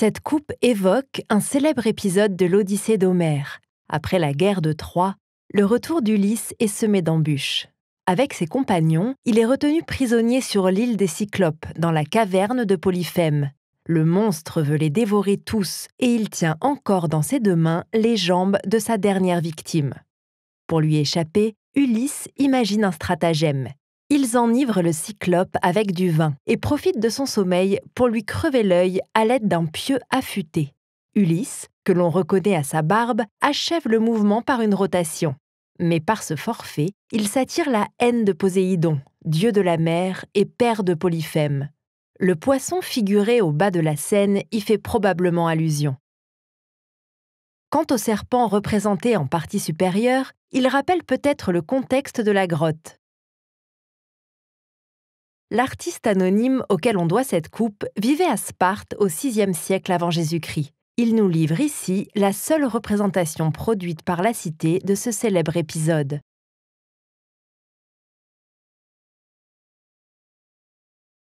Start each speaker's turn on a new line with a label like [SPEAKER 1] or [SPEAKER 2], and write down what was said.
[SPEAKER 1] Cette coupe évoque un célèbre épisode de l'Odyssée
[SPEAKER 2] d'Homère. Après la guerre de Troie, le retour d'Ulysse est semé d'embûches. Avec ses compagnons, il est retenu prisonnier sur l'île des Cyclopes, dans la caverne de Polyphème. Le monstre veut les dévorer tous et il tient encore dans ses deux mains les jambes de sa dernière victime. Pour lui échapper, Ulysse imagine un stratagème ils enivrent le cyclope avec du vin et profitent de son sommeil pour lui crever l'œil à l'aide d'un pieu affûté. Ulysse, que l'on reconnaît à sa barbe, achève le mouvement par une rotation. Mais par ce forfait, il s'attire la haine de Poséidon, dieu de la mer et père de Polyphème. Le poisson figuré au bas de la scène y fait probablement allusion. Quant au serpent représenté en partie supérieure, il rappelle peut-être le contexte de la grotte l'artiste anonyme auquel on doit cette coupe vivait à Sparte au VIe siècle avant Jésus-Christ. Il nous livre ici la seule
[SPEAKER 1] représentation produite par la cité de ce célèbre épisode.